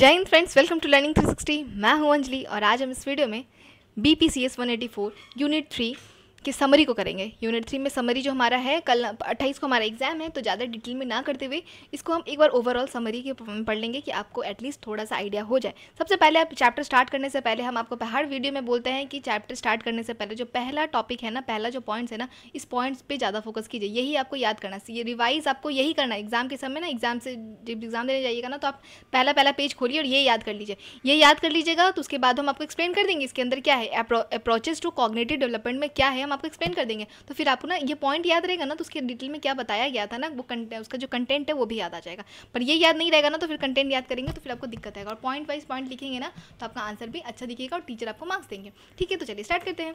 जय Hind friends welcome to learning 360 मैं हूं अंजलि और आज हम इस वीडियो में B P C S one unit three कि समरी को करेंगे यूनिट थ्री में समरी जो हमारा है कल अट्ठाईस को हमारा एग्जाम है तो ज़्यादा डिटेल में ना करते हुए इसको हम एक बार ओवरऑल समरी के पढ़ लेंगे कि आपको एटलीस्ट थोड़ा सा आइडिया हो जाए सबसे पहले आप चैप्टर स्टार्ट करने से पहले हम आपको हर वीडियो में बोलते हैं कि चैप्टर स्टार्ट करने से पहले जो पहला टॉपिक है ना पहला जो पॉइंट्स है ना इस पॉइंट्स पर ज़्यादा फोकस कीजिए यही आपको याद करना ये रिवाइज आपको यही करना है एग्जाम के समय ना एग्जाम से जब एग्जाम देने जाइएगा ना तो आप पहला पहला पेज खोलिए और ये याद कर लीजिए ये याद कर लीजिएगा तो उसके बाद हम आपको एक्सप्लेन कर देंगे इसके अंदर क्या है अप्रोचेज टू कॉग्नेटिव डेवलपमेंट में क्या है हम आपको एक्सप्लेन कर देंगे तो फिर आपको ना ये पॉइंट याद रहेगा ना तो उसके डिटेल में क्या बताया गया था ना वो कंटेंट उसका जो कंटेंट है वो भी याद आ जाएगा पर ये याद नहीं रहेगा ना तो फिर कंटेंट याद करेंगे तो फिर आपको दिक्कत आएगा और पॉइंट वाइज पॉइंट लिखेंगे ना तो आपका आंसर भी अच्छा दिखेगा और टीचर आपको मार्क्स देंगे ठीक है तो चलिए स्टार्ट करते हैं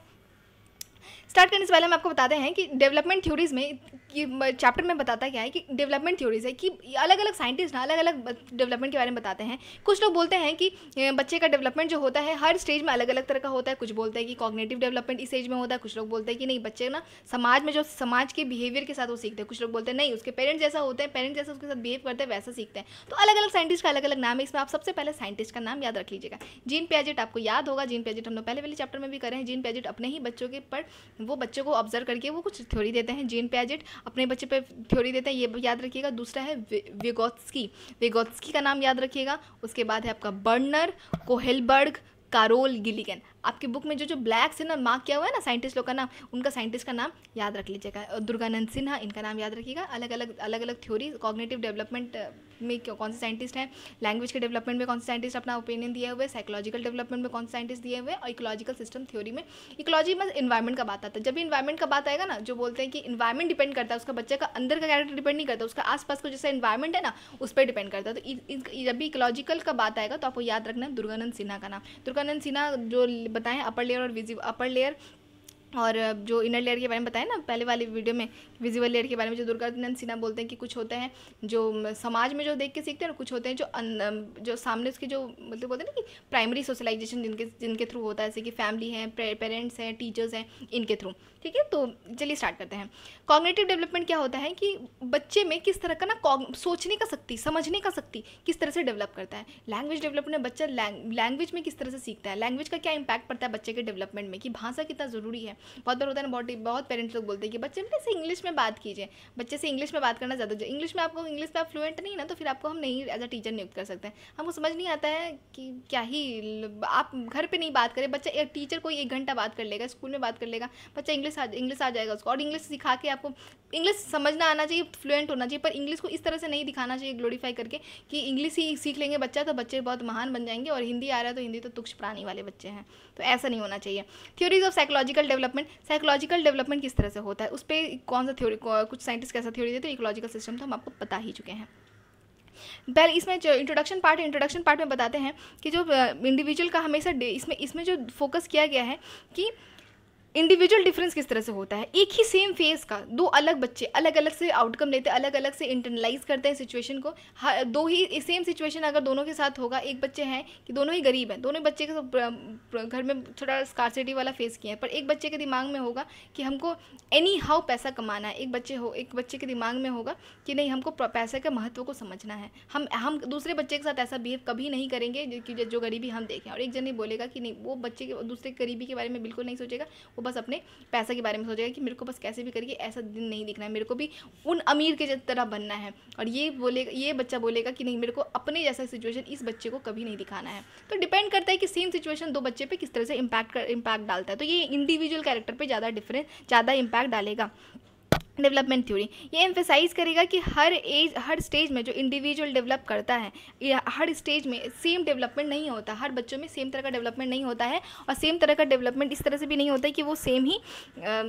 स्टार्ट करने से पहले हम आपको बताते हैं कि डेवलपमेंट थ्योरीज में चैप्टर में बताता क्या है कि डेवलपमेंट थ्योरीज है कि अलग अलग साइंटिस्ट ना अलग अलग डेवलपमेंट के बारे में बताते हैं कुछ लोग बोलते हैं कि बच्चे का डेवलपमेंट जो होता है हर स्टेज में अलग अलग तरह का होता है कुछ बोलते हैं कि कॉग्नेटिव डेवलपमेंट इस एज में होता है कुछ लोग बोलते हैं कि नहीं बच्चे ना समाज में जो समाज के बिहेवियर के साथ वो सीखते हैं कुछ लोग बोलते हैं नहीं उसके पेरेंट्स जैसा होते हैं पेरेंट्स जैसा उसके साथ बिहेव करते हैं वैसा सीखते हैं तो अलग अलग साइंटिस्ट का अलग अलग नाम है इसमें आप सबसे पहले साइंटिस्ट का नाम याद रख लीजिएगा जीन पैजेट आपको याद होगा जीन पेजेट हम लोग पहले पहले चैप्टर में भी करें जीन पेजेट अपने ही बच्चों के पर वो बच्चों को ऑब्जर्व करके वो कुछ थ्योरी देते हैं जीन पैजेट अपने बच्चे पे थ्योरी देते हैं ये याद रखिएगा दूसरा है वेगोत्सकी वेगोत्सकी का नाम याद रखिएगा उसके बाद है आपका बर्नर कोहेलबर्ग कारोल गिलिगन आपकी बुक में जो जो ब्लैक्स है ना मार्क किया हुआ है ना साइंटिस्ट लोग का नाम उनका साइंटिस्ट का नाम याद रख लीजिएगा दुर्गानंद सिन्हा इनका नाम याद रखिएगा अलग अलग अलग अलग थ्योरी कॉग्नेटिव डेवलपमेंट में कौन से साइंटिस्ट हैं लैंग्वेज के डेवलपमेंट में कौन से साइंटिस्ट अपना ओपिनियन दिए हुए साइकोलॉजिकल डेवलपमेंट में कौन से साइंटिस्ट दिए हुए और इकोलॉजिकल सिस्टम थ्योरी में इकोलॉजी में इन्वायरमेंट का बात आता है जब भी इन्वायरमेंट का बात आएगा ना जो बोलते हैं कि इन्वायरमेंट डिपेंड करता है उसका बच्चे का अंदर का कैरेक्टर डिपेंड नहीं करता उसका आसपास का जैसा इन्वायरमेंट है ना उस पर डिपेंड करता है तो जब भी इकोलॉजिकल का बात आएगा तो आपको याद रखना है दुर्गानंद सिन्हा का नाम दुर्गानंद सिन्हा जो बताएं अपर लेयर और विजिबल अपर लेयर और जो इनर लेयर के बारे में बताया ना पहले वाली वीडियो में विजिबल लेयर के बारे में जो दुर्गा नंद सिन्हा बोलते हैं कि कुछ होते हैं जो समाज में जो देख के सीखते हैं और कुछ होते हैं जो अन, जो सामने उसके जो मतलब बोलते हैं ना कि प्राइमरी सोशलाइजेशन जिनके जिनके थ्रू होता है जैसे कि फैमिली है पेरेंट्स हैं टीचर्स हैं इनके थ्रू ठीक है तो चलिए स्टार्ट करते हैं कॉग्नेटिव डेवलपमेंट क्या होता है कि बच्चे में किस तरह का ना सोचने का शक्ति समझने का शक्ति किस तरह से डेवलप करता है लैंग्वेज डेवलपमेंट बच्चा लैंग्वेज में किस तरह से सीखता है लैंग्वेज का क्या इम्पैक्ट पड़ता है बच्चे के डेवलपमेंट में कि भाषा कितना ज़रूरी है बहुत बार होता है ना बहुत बहुत पेरेंट्स लोग बोलते हैं कि बच्चे मतलब से इंग्लिश में बात कीजिए बच्चे से इंग्लिश में बात करना ज़्यादा इंग्लिश में आपको इंग्लिश में आप फ्लुएंट नहीं ना तो फिर आपको हम नहीं एज अ टीचर नियुक्त कर सकते हैं हमको समझ नहीं आता है कि क्या ही आप घर पर नहीं बात करें बच्चा एक टीचर कोई एक घंटा बात कर लेगा स्कूल में बात कर लेगा बच्चा इंग्लिश इंग्लिश आ जाएगा उसको और इंग्लिश सिखा के आपको इंग्लिश समझना आना चाहिए फ्लुएंट होना चाहिए पर इंग्लिश को इस तरह से नहीं दिखाना चाहिए ग्लोरीफाई करके कि इंग्लिश ही सीख लेंगे बच्चा तो बच्चे बहुत महान बन जाएंगे और हिंदी आ रहा है तो हिंदी तो तुक्ष प्राणी वाले बच्चे हैं तो ऐसा नहीं होना चाहिए theories of psychological develop development psychological development किस तरह से होता है उस पर कौन सा थ्योरी कुछ साइंटिस्ट कैसा थ्योरी देते हैं इकोलॉजिकल सिस्टम तो हम आपको बता ही चुके हैं पहले इसमें जो इंट्रोडक्शन पार्ट इंट्रोडक्शन पार्ट में बताते हैं कि जो इंडिविजुअल uh, का हमेशा इसमें इसमें जो फोकस किया गया है कि इंडिविजुअल डिफरेंस किस तरह से होता है एक ही सेम फेस का दो अलग बच्चे अलग अलग से आउटकम लेते हैं अलग अलग से इंटरनलाइज करते हैं सिचुएशन को दो ही सेम सिचुएशन अगर दोनों के साथ होगा एक बच्चे हैं कि दोनों ही गरीब हैं दोनों बच्चे के घर में थोड़ा स्कारसिटी वाला फेस किया है पर एक बच्चे के दिमाग में होगा कि हमको एनी हाउ पैसा कमाना है एक बच्चे हो एक बच्चे के दिमाग में होगा कि नहीं हमको पैसे के महत्व को समझना है हम हम दूसरे बच्चे के साथ ऐसा बिहेव कभी नहीं करेंगे जो गरीबी हम देखें और एक जन बोलेगा कि नहीं वो बच्चे के दूसरे गरीबी के बारे में बिल्कुल नहीं सोचेगा वो बस अपने पैसा के बारे में सोचेगा कि मेरे को बस कैसे भी करके ऐसा दिन नहीं दिखना है मेरे को भी उन अमीर के तरह बनना है और ये बोलेगा ये बच्चा बोलेगा कि नहीं मेरे को अपने जैसा सिचुएशन इस बच्चे को कभी नहीं दिखाना है तो डिपेंड करता है कि सेम सिचुएशन दो बच्चे पर किस तरह से इम्पैक्ट इम्पैक्ट डालता है तो ये इंडिविजुअल कैरेक्टर पर ज़्यादा डिफरेंस ज़्यादा इम्पैक्ट डालेगा डेवलपमेंट थ्योरी ये एम्फेसाइज करेगा कि हर एज हर स्टेज में जो इंडिविजुअल डेवलप करता है या हर स्टेज में सेम डेवलपमेंट नहीं होता हर बच्चों में सेम तरह का डेवलपमेंट नहीं होता है और सेम तरह का डेवलपमेंट इस तरह से भी नहीं होता है कि वो सेम ही आ,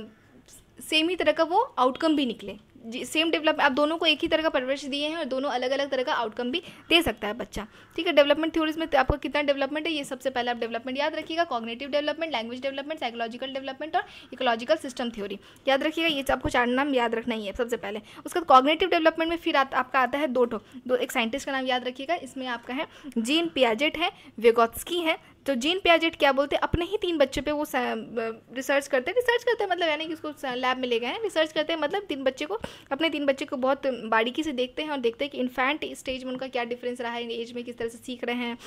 सेम ही तरह का वो आउटकम भी निकले सेम डेवलप आप दोनों को एक ही तरह का परवरिश दिए हैं और दोनों अलग अलग तरह का आउटकम भी दे सकता है बच्चा ठीक है डेवलपमेंट थ्योरीज में तो आपका कितना डेवलपमेंट है ये सबसे पहले आप डेवलपमेंट याद रखिएगा cognitive development language development psychological development और इकोलॉजिकल सिस्टम थ्योरी याद रखिएगा ये आपको चार नाम याद रखना ही है सबसे पहले उसके बाद कॉग्नेटिव डेवलपमेंट में फिर आ, आपका आता है दो ठो दो एक साइंटिस्ट का नाम याद रखिएगा इसमें आपका है जीन पियाजेट है वेगोत्सकी है तो जीन पियाजेट क्या बोलते हैं अपने ही तीन बच्चों पे वो रिसर्च करते हैं रिसर्च करते हैं मतलब यानी कि उसको लैब में ले गए हैं रिसर्च करते हैं मतलब तीन बच्चे को अपने तीन बच्चे को बहुत बारीकी से देखते हैं और देखते हैं कि इन्फेंट स्टेज में उनका क्या डिफरेंस रहा है एज में किस तरह से सीख रहे हैं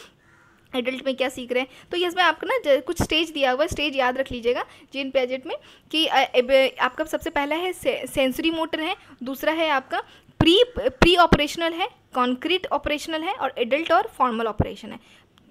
एडल्ट में क्या सीख रहे हैं तो ये इसमें आपको ना कुछ स्टेज दिया हुआ है स्टेज याद रख लीजिएगा जीन पेजेट में कि आपका सबसे पहला है से, सेंसरी मोटर है दूसरा है आपका प्री प्री ऑपरेशनल है कॉन्क्रीट ऑपरेशनल है और एडल्ट और फॉर्मल ऑपरेशन है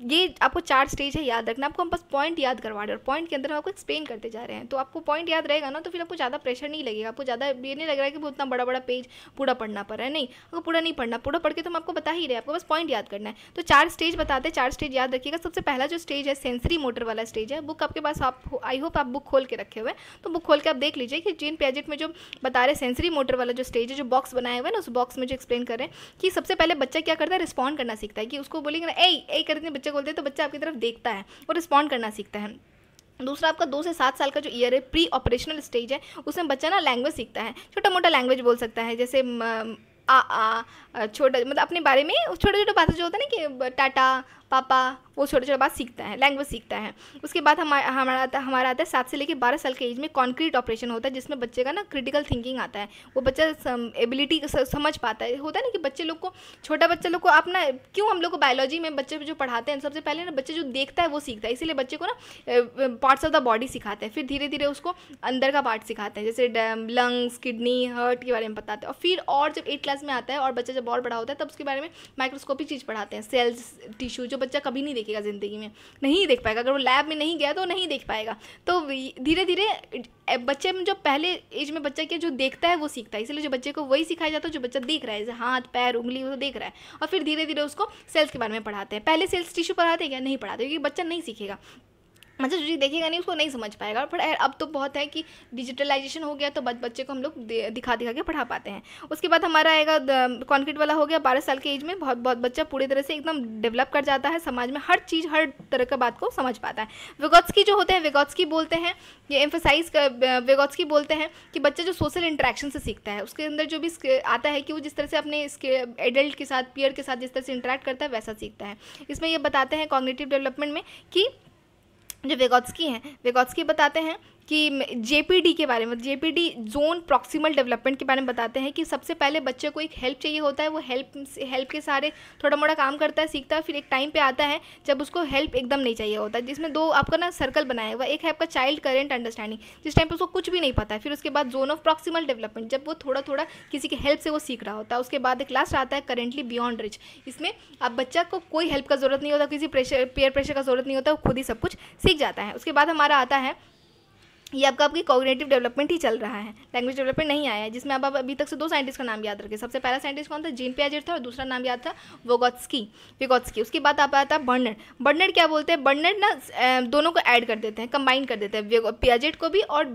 ये आपको चार स्टेज है याद रखना आपको हम बस पॉइंट याद करवा रहे हैं और पॉइंट के अंदर हम आपको एक्सप्लेन करते जा रहे हैं तो आपको पॉइंट याद रहेगा ना तो फिर आपको ज़्यादा प्रेशर नहीं लगेगा आपको ज़्यादा ये नहीं लग रहा है कि वो उतना बड़ा बड़ा पेज पूरा पढ़ना पड़ रहा है नहीं आपको पूरा नहीं पढ़ना पूरा पढ़ के तो हम आपको बता ही रहे आपको बस पॉइंट याद करना है तो चार स्टेज बताते हैं चार स्टेज याद रखिएगा सबसे पहला जो स्टेज है सेंसरी मोटर वाला स्टेज है बुक आपके पास आप आई होप आप बुक खोल के रखे हुए तो बुक खोल के आप देख लीजिए कि जिन पेजेट में जो बता रहे सेंसरी मोटर वाला जो स्टेज है जो बॉक्स बनाया हुआ है ना उस बॉक्स में जो एक्सप्लेन कर रहे हैं कि सबसे पहले बच्चा क्या करता है रिस्पॉन्ड करना सीखता है कि उसको बोलेंगे ना ए करते हैं बच्चे बच्चे बोलते हैं तो बच्चा आपकी तरफ देखता है और रिस्पॉन्ड करना सीखता है दूसरा आपका दो से सात साल का जो ईयर है प्री ऑपरेशनल स्टेज है उसमें बच्चा ना लैंग्वेज सीखता है छोटा मोटा लैंग्वेज बोल सकता है जैसे आ आ छोटा मतलब अपने बारे में छोटे छोटे बातें जो होता है ना कि टाटा पापा वो छोटे छोटे बात सीखता है लैंग्वेज सीखता है उसके बाद हम हमारा आता हमारा आता है सात से लेकर बारह साल के एज में कॉन्क्रीट ऑपरेशन होता है जिसमें बच्चे का ना क्रिटिकल थिंकिंग आता है वो बच्चा एबिलिटी समझ पाता है होता है ना कि बच्चे लोग को छोटा बच्चा लोग को आप ना क्यों हम लोग को बायोलॉजी में बच्चे जो पढ़ाते हैं सबसे पहले ना बच्चे जो देखता है वो सीखता है इसीलिए बच्चे को ना पार्ट्स ऑफ द बॉडी सिखाते हैं फिर धीरे धीरे उसको अंदर का पार्ट सिखाते हैं जैसे लंग्स किडनी हर्ट के बारे में बताते हैं और फिर और जब एट क्लास में आता है और बच्चा जब और बड़ा होता है तब उसके बारे में माइक्रोस्कोपी चीज़ पढ़ाते हैं सेल्स टिश्यू जो बच्चा कभी नहीं देखेगा ज़िंदगी में नहीं देख पाएगा अगर वो लैब में नहीं गया तो नहीं देख पाएगा तो धीरे धीरे बच्चे में जो पहले एज में बच्चा के जो देखता है वो सीखता है इसलिए जो बच्चे को वही सिखाया जाता है जो बच्चा देख रहा है जैसे हाथ पैर उंगली वो तो देख रहा है और फिर धीरे धीरे उसको सेल्स के बारे में पढ़ाते हैं पहले सेल्स टिश्यू पढ़ाते हैं क्या नहीं पढ़ाते क्योंकि बच्चा नहीं सीखेगा अच्छा जो देखेगा नहीं उसको नहीं समझ पाएगा और अब तो बहुत है कि डिजिटलाइजेशन हो गया तो बच्चे को हम लोग दिखा दिखा के पढ़ा पाते हैं उसके बाद हमारा आएगा कॉन्क्रीट वाला हो गया बारह साल के एज में बहुत बहुत बच्चा पूरी तरह से एकदम डेवलप कर जाता है समाज में हर चीज़ हर तरह का बात को समझ पाता है विगोत्सकी जो होते हैं विगोत्सकी बोलते हैं ये एम्फोसाइज वेगॉट्स बोलते हैं कि बच्चा जो सोशल इंट्रैक्शन से सीखता है उसके अंदर जो भी आता है कि वो जिस तरह से अपने इसके एडल्ट के साथ पियर के साथ जिस तरह से इंटरेक्ट करता है वैसा सीखता है इसमें यह बताते हैं कॉग्नेटिव डेवलपमेंट में कि जो वेगोत्स्की हैं वेगोत्स्की बताते हैं कि जेपीडी के बारे में जेपीडी जोन प्रॉक्सिमल डेवलपमेंट के बारे में बताते हैं कि सबसे पहले बच्चे को एक हेल्प चाहिए होता है वो हेल्प हेल्प के सारे थोड़ा मोड़ा काम करता है सीखता है फिर एक टाइम पे आता है जब उसको हेल्प एकदम नहीं चाहिए होता है जिसमें दो आपका ना सर्कल बनाया हुआ एक है आपका चाइल्ड करेंट अंडरस्टैंडिंग जिस टाइम पर उसको कुछ भी नहीं पता है फिर उसके बाद जोन ऑफ प्रॉक्सिमल डेवलपमेंट जब वो थोड़ा थोड़ा किसी की हेल्प से वो सीख रहा होता है उसके बाद एक लास्ट आता है करेंटली बियॉन्ड रिच इसमें अब बच्चा को कोई हेल्प का जरूरत नहीं होता किसी प्रेशर पेयर प्रेशर का जरूरत नहीं होता वो खुद ही सब कुछ सीख जाता है उसके बाद हमारा आता है ये आपका आपकी कॉग्नेटिव डेवलपमेंट ही चल रहा है लैंग्वेज डेवलपमेंट नहीं आया है जिसमें आप, अभी तक से दो साइंटिस्ट का नाम याद रखें सबसे पहला साइंटिस्ट कौन था जीन पियाजेट था और दूसरा नाम याद था वोगोत्सकी वेगोत्सकी उसके बाद आप आया था बर्नड बर्नड क्या बोलते हैं बर्नड ना दोनों को ऐड कर देते हैं कंबाइन कर देते हैं पियाजेट को भी और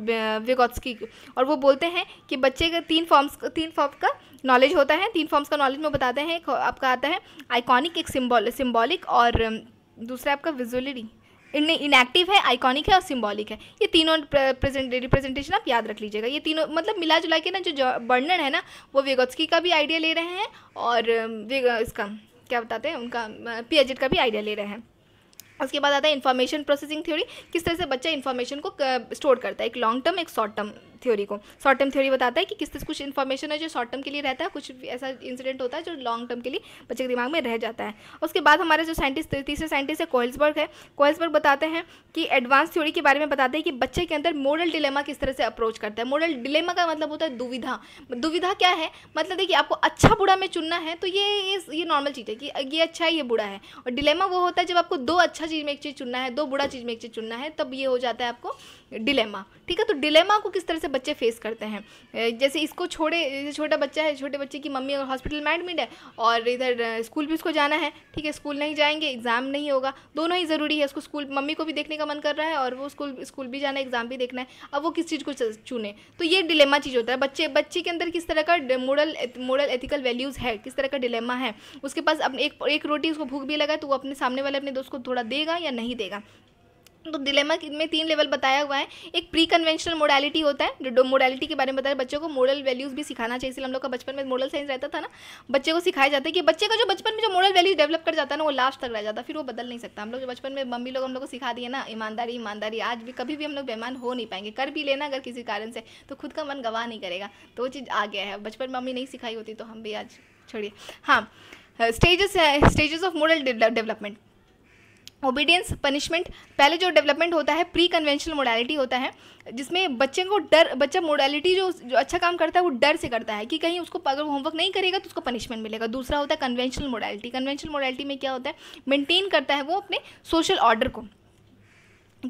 विगोत्सकी को और वो बोलते हैं कि बच्चे का तीन फॉर्म्स तीन फॉर्म का नॉलेज होता है तीन फॉर्म्स का नॉलेज में बताते हैं आपका आता है आइकॉनिक एक सिम्बॉल सिम्बॉलिक और दूसरा आपका विजुअलिटी इनएक्टिव है आइकॉनिक है और सिम्बॉलिक है ये तीनों रिप्रेजेंटेशन आप याद रख लीजिएगा ये तीनों मतलब मिला जुला के ना जो वर्णन है ना वो वेगोत्सकी का भी आइडिया ले रहे हैं और इसका क्या बताते हैं उनका पी का भी आइडिया ले रहे हैं उसके बाद आता है इन्फॉर्मेशन प्रोसेसिंग थ्योरी किस तरह से बच्चा इन्फॉर्मेशन को स्टोर करता है एक लॉन्ग टर्म एक शॉर्ट टर्म थ्योरी को शॉर्ट टर्म थ्योरी बताता है कि किस कुछ इन्फॉर्मेशन है जो शॉर्ट टर्म के लिए रहता है कुछ ऐसा इंसिडेंट होता है जो लॉन्ग टर्म के लिए बच्चे के दिमाग में रह जाता है उसके बाद हमारे जो साइंटिस्ट तीसरे साइंटिस्ट है कोयल्सबर्ग है कोयल्सबर्ग बताते हैं कि एडवांस थ्योरी के बारे में बताते हैं कि बच्चे के अंदर मॉडल डिलेमा किस तरह से अप्रोच करता है मॉडल डिलेमा का मतलब होता है दुविधा दुविधा क्या है मतलब देखिए आपको अच्छा बुरा में चुनना है तो ये ये नॉर्मल चीज़ है कि ये अच्छा है ये बुरा है और डिलेमा वो होता है जब आपको दो अच्छा चीज़ में एक चीज़ चुनना है दो बुरा चीज़ में एक चीज़ चुनना है तब ये हो जाता है आपको डिलेमा ठीक है तो डिलेमा को किस तरह से से बच्चे फेस करते हैं जैसे इसको छोड़े जैसे छोटा बच्चा है छोटे बच्चे की मम्मी अगर हॉस्पिटल में एडमिट है और इधर स्कूल भी उसको जाना है ठीक है स्कूल नहीं जाएंगे एग्ज़ाम नहीं होगा दोनों ही ज़रूरी है उसको स्कूल मम्मी को भी देखने का मन कर रहा है और वो स्कूल स्कूल भी जाना है एग्ज़ाम भी देखना है अब वो किस चीज़ को चुने तो ये डिलेमा चीज़ होता है बच्चे बच्चे के अंदर किस तरह का मोरल मोरल एथिकल वैल्यूज़ है किस तरह का डिलेमा है उसके पास अब एक एक रोटी उसको भूख भी लगा तो वो अपने सामने वाले अपने दोस्त को थोड़ा देगा या नहीं देगा तो डिलेमा में तीन लेवल बताया हुआ है एक प्री कन्वेंशनल मोडालिटी होता है जो मोडालिटी के बारे में बताया बच्चों को मॉडल वैल्यूज़ भी सिखाना चाहिए इसलिए हम लोग का बचपन में मोरल साइंस रहता था ना बच्चे को सिखाया जाता है कि बच्चे का जो बचपन में जो मोरल वैल्यूज डेवलप कर जाता है ना वो लास्ट तक रह जाता है फिर वो बदल नहीं सकता हम लोग जो बचपन में मम्मी लोग हम लोग को सिखा दिए ना ईमानदारी ईमानदारी आज भी कभी भी हम लोग बेमान हो नहीं पाएंगे कर भी लेना अगर किसी कारण से तो खुद का मन गवाह नहीं करेगा तो वो चीज़ आ गया है बचपन में मम्मी नहीं सिखाई होती तो हम भी आज छोड़िए हाँ stages stages of moral development obedience punishment पहले जो डेवलपमेंट होता है प्री कन्वेंशनल मोडालिटी होता है जिसमें बच्चे को डर बच्चा मोडालिटी जो जो अच्छा काम करता है वो डर से करता है कि कहीं उसको अगर होमवर्क नहीं करेगा तो उसको पनिशमेंट मिलेगा दूसरा होता है कन्वेंशनल मोडालिटी कन्वेंशनल मोडालिटी में क्या होता है मेंटेन करता है वो अपने सोशल ऑर्डर को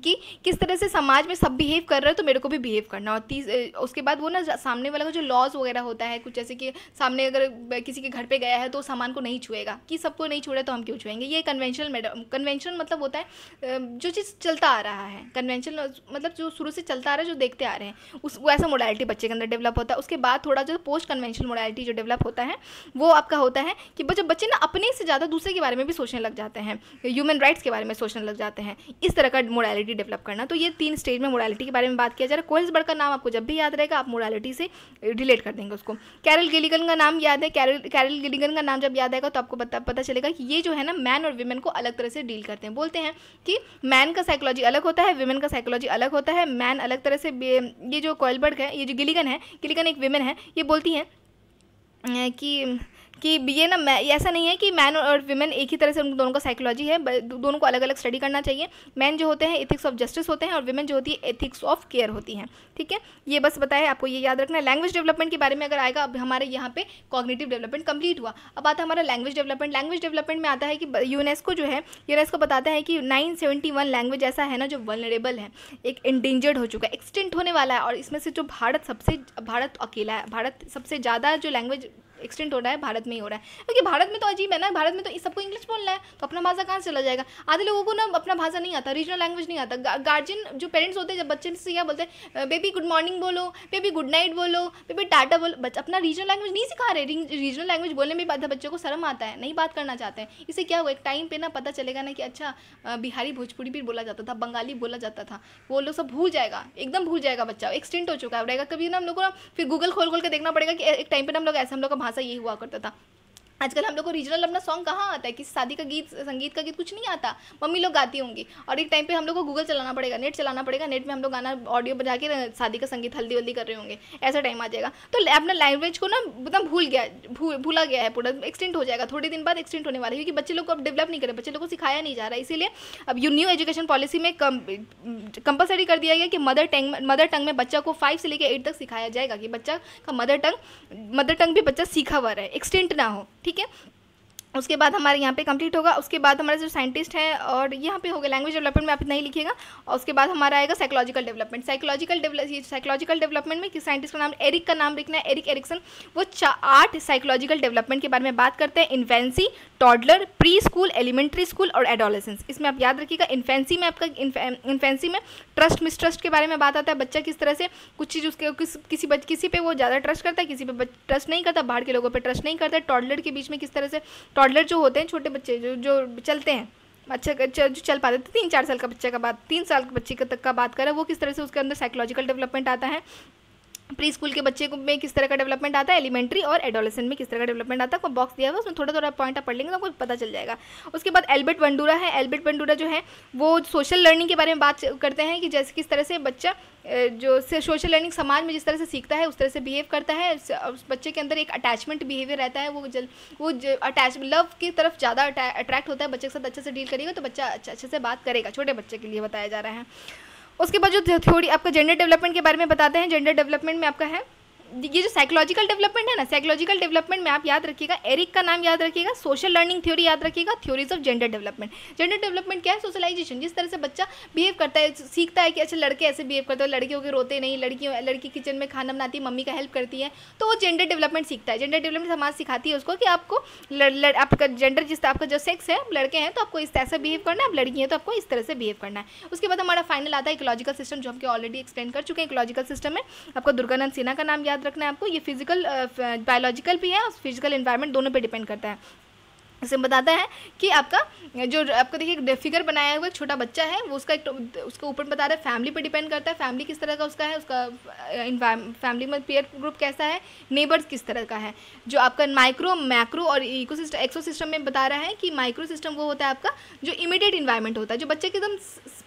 कि किस तरह से समाज में सब बिहेव कर रहे हो तो मेरे को भी बिहेव करना और तीस उसके बाद वो ना सामने वाला का जो लॉज वगैरह होता है कुछ जैसे कि सामने अगर किसी के घर पे गया है तो सामान को नहीं छुएगा कि सबको नहीं छुए तो हम क्यों छुएंगे ये कन्वेंशनल मैडम कन्वेंशनल मतलब होता है जो चीज़ चलता आ रहा है कन्वेंशनल मतलब जो शुरू से चलता आ रहा है जो देखते आ रहे हैं उस वैसा मोडालिटी बच्चे के अंदर डेवलप होता है उसके बाद थोड़ा जो पोस्ट कन्वेंशनल मोडालिटी जो डेवलप होता है वो आपका होता है कि जब बच्चे ना अपने से ज़्यादा दूसरे के बारे में भी सोचने लग जाते हैं ह्यूमन राइट्स के बारे में सोचने लग जाते हैं इस तरह का मोडालिटी मोडालिटी डेवलप करना तो ये तीन स्टेज में मोडालिटी के बारे में बात किया जा रहा है कोहल्सबर्ग का नाम आपको जब भी याद रहेगा आप मोडालिटी से रिलेट कर देंगे उसको कैरल गिलिगन का नाम याद है कैरल कैरल गिलिगन का नाम जब याद आएगा तो आपको पता पता चलेगा कि ये जो है ना मैन और वुमेन को अलग तरह से डील करते हैं बोलते हैं कि मैन का साइकोलॉजी अलग होता है वुमेन का साइकोलॉजी अलग होता है मैन अलग तरह से ये जो कोयलबर्ग है ये जो गिलिगन है गिलिगन एक वुमेन है ये बोलती हैं कि कि ये ना मैं ऐसा नहीं है कि मैन और वुमेन एक ही तरह से उन दोनों का साइकोलॉजी है दोनों को अलग अलग स्टडी करना चाहिए मैन जो होते हैं एथिक्स ऑफ जस्टिस होते हैं और वुमेन जो होती है एथिक्स ऑफ केयर होती हैं ठीक है ये बस बताया आपको ये याद रखना है लैंग्वेज डेवलपमेंट के बारे में अगर आएगा अब हमारे यहाँ पे कॉग्नेटिव डेवलपमेंट कंप्लीट हुआ अब आता है हमारा लैंग्वेज डेवलपमेंट लैंग्वेज डेवलपमेंट में आता है कि यूनेस्को जो है यूनेस्को बताता है कि नाइन लैंग्वेज ऐसा है ना जो वनरेबल है एक इंडेंजर्ड हो चुका है एक्सटेंट होने वाला है और इसमें से जो भारत सबसे भारत अकेला है भारत सबसे ज़्यादा जो लैंग्वेज एक्सटेंट हो रहा है भारत में ही हो रहा है क्योंकि भारत में तो अजीब है ना भारत में तो सबको इंग्लिश बोलना है तो अपना भाषा कहाँ से चला जाएगा आधे लोगों को ना अपना भाषा नहीं आता रीजनल लैंग्वेज नहीं आता गार्जियन जो पेरेंट्स होते हैं जब बच्चे से क्या बोलते हैं बेबी गुड मॉर्निंग बोलो बेबी गुड नाइट बोलो बेबी टाटा बोलो बच्चा अपना रीजनल लैंग्वेज नहीं सिखा रहे रीजनल लैंग्वेज बोलने में भी बच्चों को शर्म आता है नहीं बात करना चाहते हैं इससे क्या हुआ एक टाइम पर ना पता चलेगा ना कि अच्छा बिहारी भोजपुरी भी बोला जाता था बंगाली बोला जाता था वो लोग सब भूल जाएगा एकदम भूल जाएगा बच्चा एक्सटेंट हो चुका है रहेगा कभी ना हम लोग को ना फिर गूगल खोल खोल के देखना पड़ेगा कि एक टाइम पर हम लोग ऐसे हम लोग का भाषा यही हुआ करता था आजकल हम लोग को रीजनल अपना सॉन्ग कहाँ आता है किसी शादी का गीत संगीत का गीत कुछ नहीं आता मम्मी लोग गाती होंगी और एक टाइम पे हम लोग को गूगल चलाना पड़ेगा नेट चलाना पड़ेगा नेट में हम लोग गाना ऑडियो बजा के शादी का संगीत हल्दी वल्दी कर रहे होंगे ऐसा टाइम आ जाएगा तो अपना लैंग्वेज को ना मतलब भूल गया भू, भूला गया है पूरा एक्सटेंट हो जाएगा थोड़े दिन बाद एक्सटेंट होने वाला है क्योंकि बच्चे लोग को अब डेवलप नहीं करें बच्चे लोग को सिखाया नहीं जा रहा है इसीलिए अब यू न्यू एजुकेशन पॉलिसी में कंपलसरी कर दिया गया कि मदर टंग मदर टंग में बच्चा को फाइव से लेकर एट तक सिखाया जाएगा कि बच्चा का मदर टंग मदर टंग भी बच्चा सीखा हुआ रहे एक्सटेंट ना हो ठीक है उसके बाद हमारे यहाँ पे कंप्लीट होगा उसके बाद हमारे जो साइंटिस्ट हैं और यहाँ पे होगा लैंग्वेज डेवलपमेंट में आप नहीं लिखेगा लिखिएगा और उसके बाद हमारा आएगा psychological development psychological psychological development में किस साइंटिस्ट का नाम एरिक का नाम लिखना है एरिक एरिक्सन वो आठ साइकोलॉजिकल डेवलपमेंट के बारे में बात करते हैं infancy toddler pre school elementary school और एडोलेसेंस इसमें आप याद रखिएगा इन्फेंसी में आपका इन्फेंसी में ट्रस्ट मिसट्रस्ट के बारे में बात आता है बच्चा किस तरह से कुछ चीज़ उसके किस किसी बच, किसी पे वो ज़्यादा ट्रस्ट करता है किसी पे ट्रस्ट नहीं करता बाहर के लोगों पे ट्रस्ट नहीं करता टॉडलर के बीच में किस तरह से टॉडलर जो होते हैं छोटे बच्चे जो जो चलते हैं अच्छा जो चल पाते थे तीन चार साल का बच्चे का बात तीन साल के बच्चे का तक का बात करें वो किस तरह से उसके अंदर साइकोलॉजिकल डेवलपमेंट आता है प्री स्कूल के बच्चे को में किस तरह का डेवलपमेंट आता है एलिमेंट्री और एडोलेसेंट में किस तरह का डेवलपमेंट आता है बॉक्स दिया हुआ उसमें थोड़ा थोड़ा पॉइंट आप पढ़ लेंगे तो आपको पता चल जाएगा उसके बाद एल्बर्ट वंडूरा है एल्बर्ट वंडूरा जो है वो सोशल लर्निंग के बारे में बात करते हैं कि जैसे किस तरह से बच्चा जो सोशल लर्निंग समाज में जिस तरह से सीखता है उस तरह से बिहेव करता है उस बच्चे के अंदर एक अटैचमेंट बिहेवियर रहता है वो जल वो अटैच लव की तरफ ज़्यादा अट्रैक्ट होता है बच्चे के साथ अच्छे से डील करेगा तो बच्चा अच्छा, अच्छे से बात करेगा छोटे बच्चे के लिए बताया जा रहा है उसके बाद जो थ्योरी आपका जेंडर डेवलपमेंट के बारे में बताते हैं जेंडर डेवलपमेंट में आपका है ये जो साइकोलॉजिकल डेवलपमेंट है ना साइकोलॉजिकल डेवलपमेंट में आप याद रखिएगा एरिक का नाम याद रखिएगा सोशल लर्निंग थ्योरी याद रखिएगा theories of gender development gender development क्या है सोशलाइजेशन जिस तरह से बच्चा बिहेव करता है सीखता है कि अच्छा लड़के ऐसे बिहेव करते हैं लड़कियों के रोते नहीं लड़कियों लड़की किचन में खाना बनाती है मम्मी का हेल्प करती है तो वो जेंडर डेवलपमेंट सीखता है जेंडर डेवलपमेंट समाज सिखाती है उसको कि आपको आपका जेंडर जिस आपका जो सेक्स है लड़के हैं तो आपको इस तरह से बिहेव करना है आप लड़की हैं तो आपको इस तरह से बिहेव करना है उसके बाद हमारा फाइनल आता है इकोलॉजिकल सिस्टम जो हम ऑलरेडी एक्सप्लेन कर चुके हैं इकोलॉजिकल सिस्टम में आपको दुर्गानंद सिन्हा का नाम याद याद रखना है आपको ये फिजिकल बायोलॉजिकल भी है और फिजिकल इन्वायरमेंट दोनों पे डिपेंड करता है उसे बताता है कि आपका जो आपका देखिए फिगर बनाया हुआ एक छोटा बच्चा है वो उसका एक उसका ऊपर बता रहा है फैमिली पे डिपेंड करता है फैमिली किस तरह का उसका है उसका फैमिली में पेयर ग्रुप कैसा है नेबर्स किस तरह का है जो आपका माइक्रो मैक्रो और इको सिस्टम एक्सो सिस्टम में बता रहा है कि माइक्रो सिस्टम वो होता है आपका जो इमीडिएट इन्वायरमेंट होता है जो बच्चे के एकदम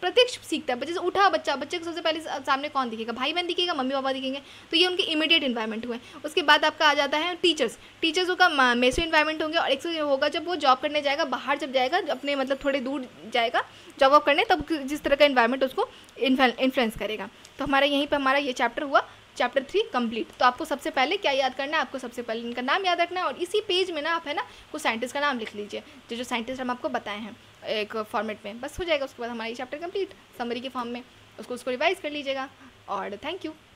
प्रत्यक्ष सीखता है जैसे उठा बच्चा बच्चे को सबसे पहले सामने कौन दिखेगा भाई बहन दिखेगा मम्मी पापा दिखेंगे तो ये उनके इमीडिएट इन्वायरमेंट हुए उसके बाद आपका आ जाता है टीचर्स टीचर्स का मेसो इन्वायरमेंट होंगे और एक्सो होगा जो जब वो जॉब करने जाएगा बाहर जब जाएगा अपने मतलब थोड़े दूर जाएगा जॉब वॉब करने तब जिस तरह का इन्वायरमेंट उसको इन्फ्लुएंस करेगा तो हमारा यहीं पर हमारा ये चैप्टर हुआ चैप्टर थ्री कंप्लीट तो आपको सबसे पहले क्या याद करना है आपको सबसे पहले इनका नाम याद रखना है और इसी पेज में ना आप है ना कुछ साइंटिस्ट का नाम लिख लीजिए जो जो साइंटिस्ट हम आपको बताए हैं एक फॉर्मेट में बस हो जाएगा उसके बाद हमारा ये चैप्टर कंप्लीट समरी के फॉर्म में उसको उसको रिवाइज़ कर लीजिएगा और थैंक यू